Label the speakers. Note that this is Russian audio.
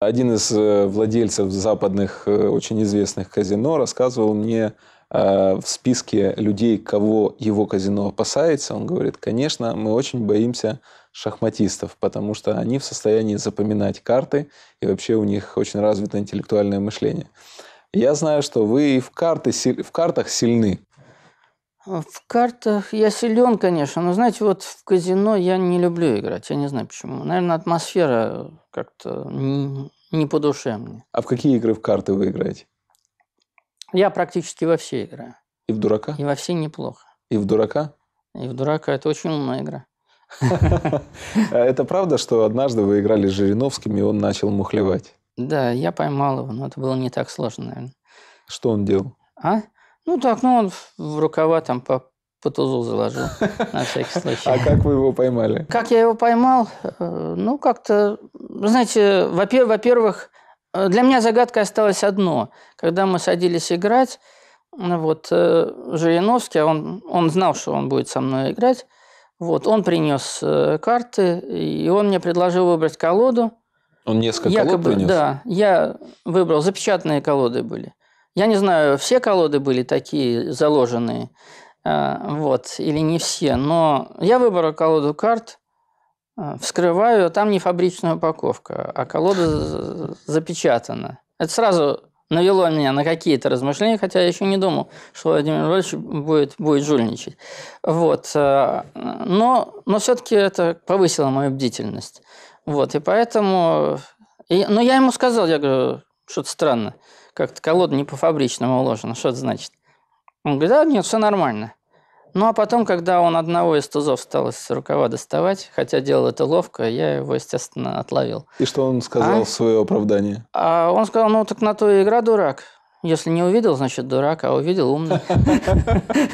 Speaker 1: Один из э, владельцев западных э, очень известных казино рассказывал мне э, в списке людей, кого его казино опасается, он говорит, конечно, мы очень боимся шахматистов, потому что они в состоянии запоминать карты, и вообще у них очень развито интеллектуальное мышление. Я знаю, что вы и в, карты, в картах сильны.
Speaker 2: А в картах я силен, конечно, но, знаете, вот в казино я не люблю играть, я не знаю почему. Наверное, атмосфера как-то не, не по душе мне.
Speaker 1: А в какие игры в карты вы играете?
Speaker 2: Я практически во все играю. И в дурака? И во все неплохо. И в дурака? И в дурака. Это очень умная игра.
Speaker 1: Это правда, что однажды вы играли с Жириновским, и он начал мухлевать?
Speaker 2: Да, я поймал его, но это было не так сложно, наверное. Что он делал? А? Ну так, ну он в рукава там по, по тузу заложил, на всякий случай. А как вы его поймали? Как я его поймал? Э, ну, как-то, знаете, во-первых, э, для меня загадка осталась одно. Когда мы садились играть, ну вот э, Жириновский, а он, он знал, что он будет со мной играть, вот, он принес карты, и он мне предложил выбрать колоду. Он несколько Якобы, колод принес? Да, я выбрал, запечатанные колоды были. Я не знаю, все колоды были такие заложенные, э, вот, или не все, но я выбрал колоду карт, э, вскрываю, там не фабричная упаковка, а колода запечатана. Это сразу навело меня на какие-то размышления, хотя я еще не думал, что Владимир Владимирович будет, будет жульничать. Вот. Э, но, но все-таки это повысило мою бдительность. Вот. И поэтому... И, но я ему сказал, я говорю, что-то странно. Как-то колода не по-фабричному уложена. Что это значит? Он говорит, да, нет, все нормально. Ну, а потом, когда он одного из тузов стал из рукава доставать, хотя делал это ловко, я его, естественно, отловил.
Speaker 1: И что он сказал а? в свое оправдание?
Speaker 2: А он сказал, ну, так на то и игра дурак. Если не увидел, значит, дурак, а увидел умный.